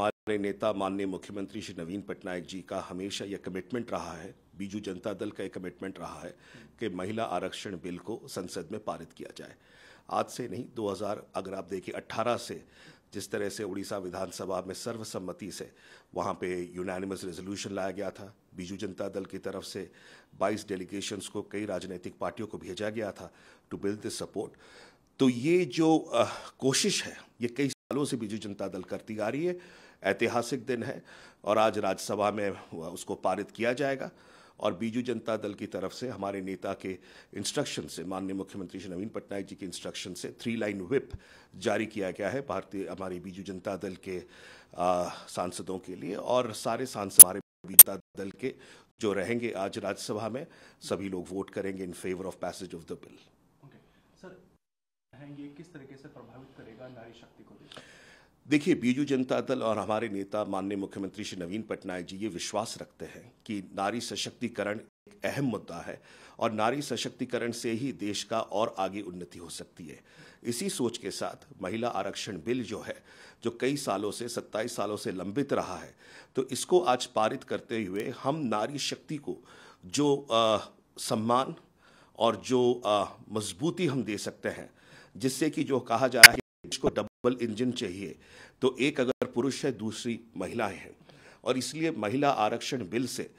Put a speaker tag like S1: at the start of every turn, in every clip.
S1: हमारे नेता माननीय मुख्यमंत्री श्री नवीन पटनायक जी का हमेशा यह कमिटमेंट रहा है बीजू जनता दल का एक कमिटमेंट रहा है कि महिला आरक्षण बिल को संसद में पारित किया जाए आज से नहीं 2000 अगर आप देखिए 18 से जिस तरह से उड़ीसा विधानसभा में सर्वसम्मति से वहाँ पे यूनानिमस रेजोल्यूशन लाया गया था बीजू जनता दल की तरफ से 22 डेलीगेशंस को कई राजनीतिक पार्टियों को भेजा गया था टू बिल्ड दिस सपोर्ट तो ये जो आ, कोशिश है ये कई सालों से बीजू जनता दल करती आ रही है ऐतिहासिक दिन है और आज राज्यसभा में उसको पारित किया जाएगा और बीजू जनता दल की तरफ से हमारे नेता के इंस्ट्रक्शन से माननीय मुख्यमंत्री श्री नवीन पटनायक जी के इंस्ट्रक्शन से थ्री लाइन व्हिप जारी किया गया है भारतीय हमारे बीजू जनता दल के आ, सांसदों के लिए और सारे सांसद हमारे जनता दल के जो रहेंगे आज राज्यसभा में सभी लोग वोट करेंगे in favour of passage of the bill हैं ये किस तरीके से प्रभावित करेगा नारी शक्ति को देखिए बीजू जनता दल और हमारे नेता माननीय मुख्यमंत्री श्री नवीन पटनायक जी ये विश्वास रखते हैं कि नारी सशक्तिकरण एक अहम मुद्दा है और नारी सशक्तिकरण से ही देश का और आगे उन्नति हो सकती है इसी सोच के साथ महिला आरक्षण बिल जो है जो कई सालों से 27 सालों से लंबित रहा है तो इसको आज पारित करते हुए हम नारी शक्ति को जो आ, सम्मान और जो मजबूती हम दे सकते हैं जिससे कि जो कहा जा रहा है देश को डबल इंजन चाहिए तो एक अगर पुरुष है दूसरी महिलाएं हैं और इसलिए महिला आरक्षण बिल से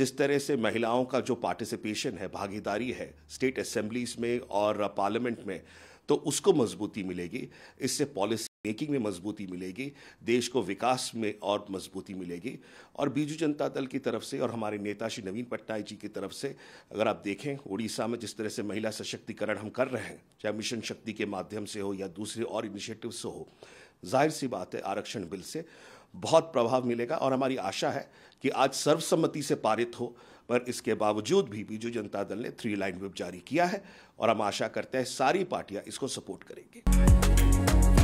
S1: जिस तरह से महिलाओं का जो पार्टिसिपेशन है भागीदारी है स्टेट असेंबलीज में और पार्लियामेंट में तो उसको मजबूती मिलेगी इससे पॉलिसी मेकिंग में मजबूती मिलेगी देश को विकास में और मजबूती मिलेगी और बीजू जनता दल की तरफ से और हमारे नेता श्री नवीन पटनायक जी की तरफ से अगर आप देखें उड़ीसा में जिस तरह से महिला सशक्तिकरण हम कर रहे हैं चाहे मिशन शक्ति के माध्यम से हो या दूसरे और इनिशिएटिव से हो जाहिर सी बात है आरक्षण बिल से बहुत प्रभाव मिलेगा और हमारी आशा है कि आज सर्वसम्मति से पारित हो पर इसके बावजूद भी बीजू जनता दल ने थ्री लाइन विप जारी किया है और हम आशा करते हैं सारी पार्टियां इसको सपोर्ट करेंगी